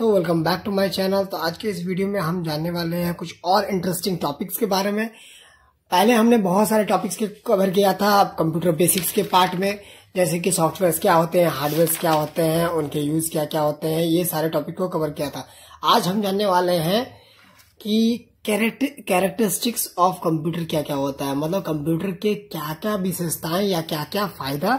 दोस्तों welcome back to my channel तो आज के इस वीडियो में हम जानने वाले हैं कुछ और इंटरेस्टिंग टॉपिक्स के बारे में पहले हमने बहुत सारे टॉपिक्स के कवर किया था कंप्यूटर बेसिक्स के पार्ट में जैसे कि सॉफ्टवेयर क्या होते हैं हार्डवेयर क्या होते हैं उनके यूज क्या क्या होते हैं ये सारे टॉपिक को कवर किया था आज हम जानने वाले हैं कि कैरेक्टरिस्टिक्स ऑफ कंप्यूटर क्या क्या होता है मतलब कंप्यूटर के क्या क्या विशेषताएं या क्या क्या फायदा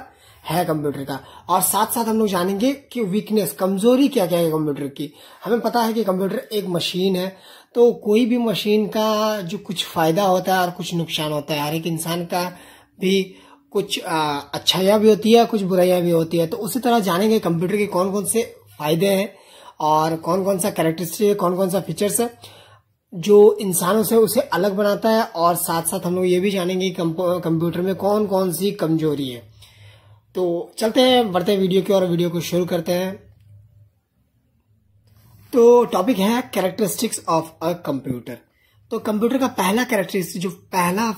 है कंप्यूटर का और साथ साथ हम लोग जानेंगे कि वीकनेस कमजोरी क्या क्या है कंप्यूटर की हमें पता है कि कंप्यूटर एक मशीन है तो कोई भी मशीन का जो कुछ फायदा होता है और कुछ नुकसान होता है हर एक इंसान का भी कुछ अच्छाइयाँ भी होती है कुछ बुराइयाँ भी होती है तो उसी तरह जानेंगे कंप्यूटर के कौन कौन से फायदे हैं और कौन कौन सा कैरेक्टरिस्टिक है कौन कौन सा फीचर्स है जो इंसानों से उसे अलग बनाता है और साथ साथ हम लोग ये भी जानेंगे कंप्यूटर में कौन कौन सी कमजोरी है तो चलते हैं बढ़ते वीडियो की और वीडियो को शुरू करते हैं तो टॉपिक है कैरेक्टरिस्टिक्स ऑफ अ कंप्यूटर तो कंप्यूटर का पहला कैरेक्टरिस्टिक जो पहला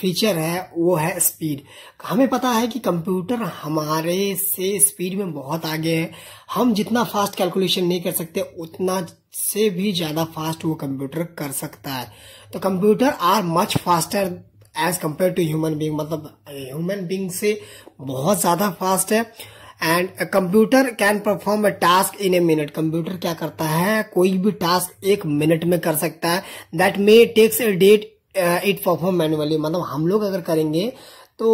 फीचर है वो है स्पीड हमें पता है कि कंप्यूटर हमारे से स्पीड में बहुत आगे है हम जितना फास्ट कैलकुलेशन नहीं कर सकते उतना से भी ज़्यादा फास्ट वो कंप्यूटर कर सकता है तो computer are much faster as compare to human being मतलब ह्यूमन बींग से बहुत ज़्यादा फास्ट है and computer can perform a task in a minute computer क्या करता है कोई भी टास्क एक मिनट में कर सकता है that may takes a date it perform manually मतलब हम लोग अगर करेंगे तो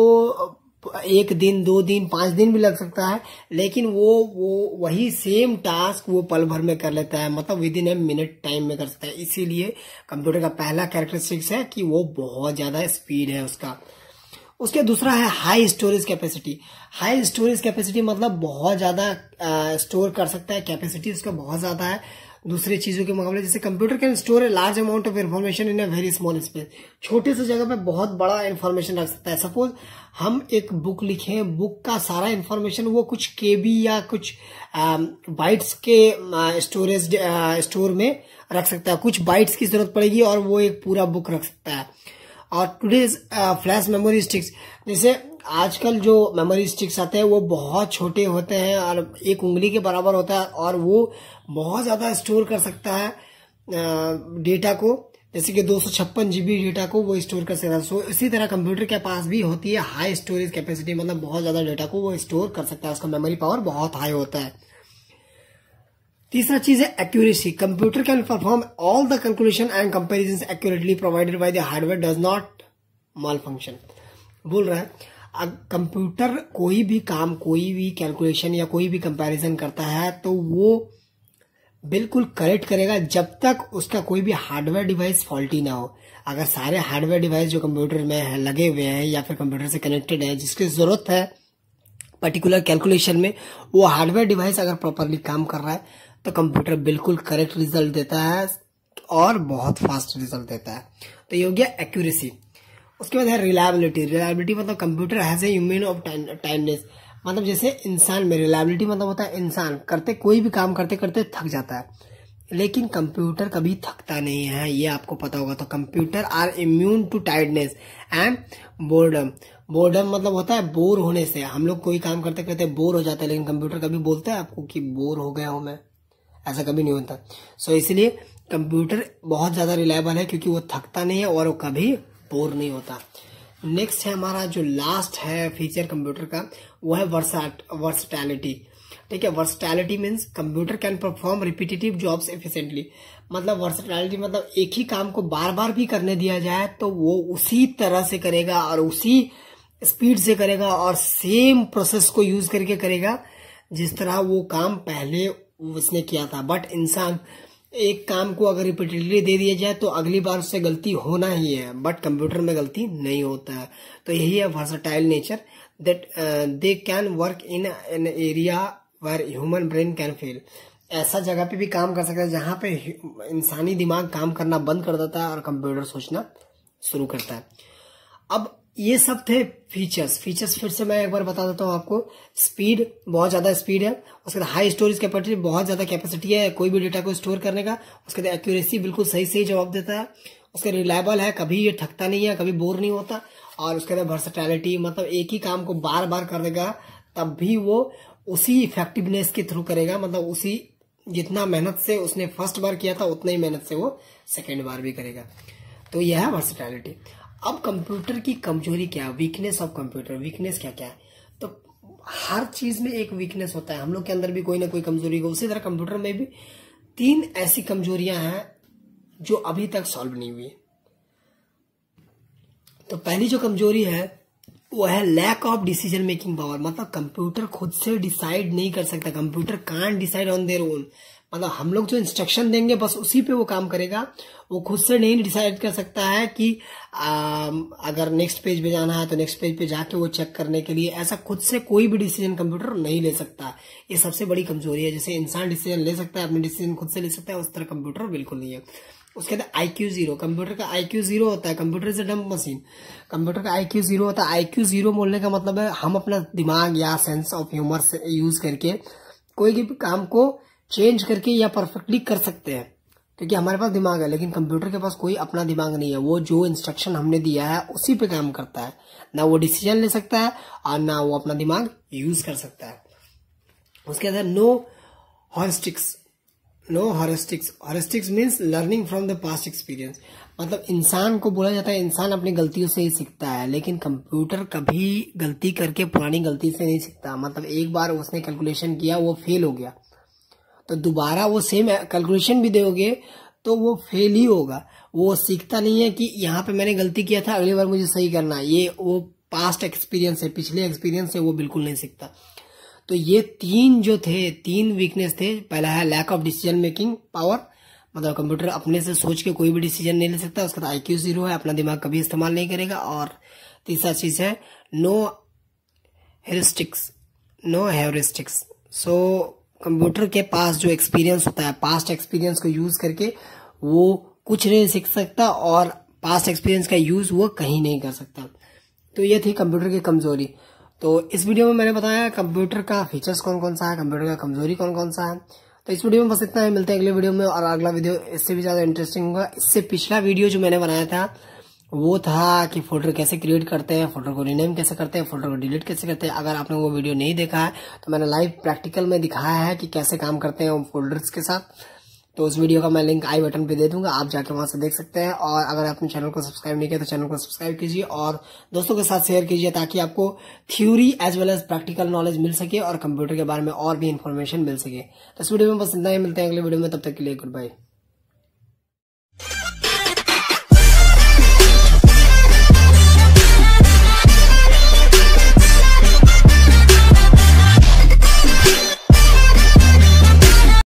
एक दिन दो दिन पांच दिन भी लग सकता है लेकिन वो वो वही सेम टास्क वो पल भर में कर लेता है मतलब within a minute time में कर सकता है इसीलिए कंप्यूटर का पहला कैरेक्टरिस्टिक्स है कि वो बहुत ज़्यादा स्पीड है उसका उसके दूसरा है high storage capacity high storage capacity मतलब बहुत ज़्यादा स्टोर कर सकता है कैपेसिटी उसका बहुत ज़्यादा है दूसरे चीज़ों के मुकाबले जैसे computer can store a large amount of information in a very small space छोटे से जगह पे बहुत बड़ा इन्फॉर्मेशन रख सकता है सपोज हम एक बुक लिखे बुक का सारा इन्फॉर्मेशन वो कुछ के या कुछ बाइट्स um, के स्टोरेज uh, स्टोर uh, में रख सकता है कुछ बाइट्स की जरूरत पड़ेगी और वो एक पूरा बुक रख सकता है और टूडेज फ्लैश मेमोरी स्टिक्स जैसे आजकल जो मेमोरी स्टिक्स आते हैं वो बहुत छोटे होते हैं और एक उंगली के बराबर होता है और वो बहुत ज़्यादा स्टोर कर सकता है डेटा uh, को जैसे कि दो जीबी डेटा को वो स्टोर कर सकता है सो इसी तरह कंप्यूटर के पास भी होती है हाई स्टोरेज कैपेसिटी मतलब बहुत ज़्यादा डेटा को वो स्टोर कर सकता है उसका मेमोरी पावर बहुत हाई होता है तीसरा चीज है accuracy computer can perform all the conclusion and comparison accurately provided by the hardware does not malfunction बोल रहा है कंप्यूटर कोई भी काम कोई भी कैलकुलेशन या कोई भी कंपैरिजन करता है तो वो बिल्कुल करेक्ट करेगा जब तक उसका कोई भी हार्डवेयर डिवाइस फॉल्टी ना हो अगर सारे हार्डवेयर डिवाइस जो कंप्यूटर में लगे हुए हैं या फिर कंप्यूटर से कनेक्टेड है जिसकी ज़रूरत है पर्टिकुलर कैलकुलेशन में वो हार्डवेयर डिवाइस अगर प्रॉपरली काम कर रहा है तो कंप्यूटर बिल्कुल करेक्ट रिजल्ट देता है और बहुत फास्ट रिजल्ट देता है तो ये हो गया एक्यूरेसी उसके बाद है रिलायबिलिटी रिलायबिलिटी मतलब computer has a human of timeness मतलब जैसे इंसान में रिलायबिलिटी मतलब होता है इंसान करते कोई भी काम करते करते थक जाता है लेकिन कंप्यूटर कभी थकता नहीं है ये आपको पता होगा तो computer are immune to tiredness and boredom boredom मतलब होता है बोर होने से हम लोग कोई काम करते करते बोर हो जाता है लेकिन कंप्यूटर कभी बोलता है आपको कि बोर हो गया हूं मैं ऐसा कभी नहीं होता सो so, इसलिए कंप्यूटर बहुत ज़्यादा रिलायबल है क्योंकि वो थकता नहीं है और वो कभी बोर नहीं होता नेक्स्ट है हमारा जो लास्ट है फीचर कंप्यूटर का वो है वर्सटैलिटी ठीक है versatility means computer can perform repetitive jobs efficiently मतलब वर्सटैलिटी मतलब एक ही काम को बार बार भी करने दिया जाए तो वो उसी तरह से करेगा और उसी स्पीड से करेगा और सेम प्रोसेस को यूज करके करेगा जिस तरह वो काम पहले उसने किया था बट इंसान एक काम को अगर रिपीटेडली दे दिया जाए तो अगली बार उससे गलती होना ही है बट कंप्यूटर में गलती नहीं होता है तो यही है versatile nature that they can work in an area where human brain can fail ऐसा जगह पे भी काम कर सकता है जहाँ पे इंसानी दिमाग काम करना बंद कर देता है और कंप्यूटर सोचना शुरू करता है अब ये सब थे फीचर्स फीचर्स फिर से मैं एक बार बता देता हूँ आपको स्पीड बहुत ज़्यादा स्पीड है उसके बाद हाई स्टोरेज कैपेसिटी बहुत ज़्यादा कैपेसिटी है कोई भी डेटा को स्टोर करने का उसके बाद एक्यूरेसी बिल्कुल सही सही जवाब देता है उसका रिलायबल है कभी ये थकता नहीं है कभी बोर नहीं होता और उसके अंदर वर्सटैलिटी मतलब एक ही काम को बार बार कर देगा तब भी वो उसी इफेक्टिवनेस के थ्रू करेगा मतलब उसी जितना मेहनत से उसने फर्स्ट बार किया था उतना ही मेहनत से वो सेकेंड बार भी करेगा तो यह है वर्सटैलिटी अब कंप्यूटर की कमजोरी क्या है वीकनेस ऑफ कंप्यूटर वीकनेस क्या क्या है तो हर चीज में एक वीकनेस होता है हम लोग के अंदर भी कोई ना कोई कमजोरी हो उसी तरह कंप्यूटर में भी तीन ऐसी कमजोरियां हैं जो अभी तक सॉल्व नहीं हुई तो पहली जो कमजोरी है वो है lack of decision making power मतलब कंप्यूटर खुद से डिसाइड नहीं कर सकता computer can decide on their own मतलब हम लोग जो इंस्ट्रक्शन देंगे बस उसी पे वो काम करेगा वो खुद से नहीं डिसाइड कर सकता है कि आ, अगर नेक्स्ट पेज पे जाना है तो नेक्स्ट पेज पे जाके वो चेक करने के लिए ऐसा खुद से कोई भी डिसीजन कंप्यूटर नहीं ले सकता ये सबसे बड़ी कमजोरी है जैसे इंसान डिसीजन ले सकता है अपने डिसीजन खुद से ले सकता है उस तरह कंप्यूटर बिल्कुल नहीं है उसके अंदर आई क्यू जीरो कंप्यूटर का आई क्यू जीरो होता है computer is a dumb machine computer का आई क्यू जीरो होता है आई क्यू जीरो बोलने का मतलब है हम अपना दिमाग या सेंस ऑफ ह्यूमर से यूज करके कोई भी काम को चेंज करके या परफेक्टली कर सकते हैं क्योंकि हमारे पास दिमाग है लेकिन कंप्यूटर के पास कोई अपना दिमाग नहीं है वो जो इंस्ट्रक्शन हमने दिया है उसी पे काम करता है ना वो डिसीजन ले सकता है और ना वो अपना दिमाग यूज कर सकता है उसके अंदर no heuristics no heuristics heuristics means learning from the past experience मतलब इंसान को बोला जाता है इंसान अपनी गलतियों से ही सीखता है लेकिन कंप्यूटर कभी गलती करके पुरानी गलती से नहीं सीखता मतलब एक बार उसने कैलकुलेशन किया वो फेल हो गया तो दोबारा वो सेम कैलकुलेशन भी दोगे तो वो फेल ही होगा वो सीखता नहीं है कि यहाँ पे मैंने गलती किया था अगली बार मुझे सही करना ये वो पास्ट एक्सपीरियंस है पिछले एक्सपीरियंस है वो बिल्कुल नहीं सीखता तो ये तीन जो थे तीन वीकनेस थे पहला है lack of decision making power मतलब कंप्यूटर अपने से सोच के कोई भी डिसीजन नहीं ले सकता उसका आई क्यू जीरो है अपना दिमाग कभी इस्तेमाल नहीं करेगा और तीसरा चीज है no heuristics no heuristics so computer के पास जो एक्सपीरियंस होता है पास्ट एक्सपीरियंस को यूज करके वो कुछ नहीं सीख सकता और पास्ट एक्सपीरियंस का यूज वो कहीं नहीं कर सकता तो ये थी कंप्यूटर की कमजोरी तो इस वीडियो में मैंने बताया कंप्यूटर का फीचर्स कौन कौन सा है कंप्यूटर का कमजोरी कौन कौन सा है तो इस वीडियो में बस इतना ही मिलते हैं अगले वीडियो में और अगला वीडियो इससे भी ज़्यादा इंटरेस्टिंग होगा इससे पिछला वीडियो जो मैंने बनाया था वो था कि फोल्डर कैसे क्रिएट करते हैं फोल्डर को रिनेम कैसे करते हैं फोल्डर को डिलीट कैसे करते हैं अगर आपने वो वीडियो नहीं देखा है तो मैंने लाइव प्रैक्टिकल में दिखाया है कि कैसे काम करते हैं फोल्डर्स के साथ तो उस वीडियो का मैं लिंक आई बटन पे दे दूंगा आप जाके वहां से देख सकते हैं और अगर आपने चैनल को सब्सक्राइब नहीं किया तो चैनल को सब्सक्राइब कीजिए और दोस्तों के साथ शेयर कीजिए ताकि आपको theory as well as practical knowledge मिल सके और कंप्यूटर के बारे में और भी इन्फॉर्मेशन मिल सके तो इस वीडियो में बस इतना ही मिलते हैं अगले वीडियो में तब तक के लिए गुड बाय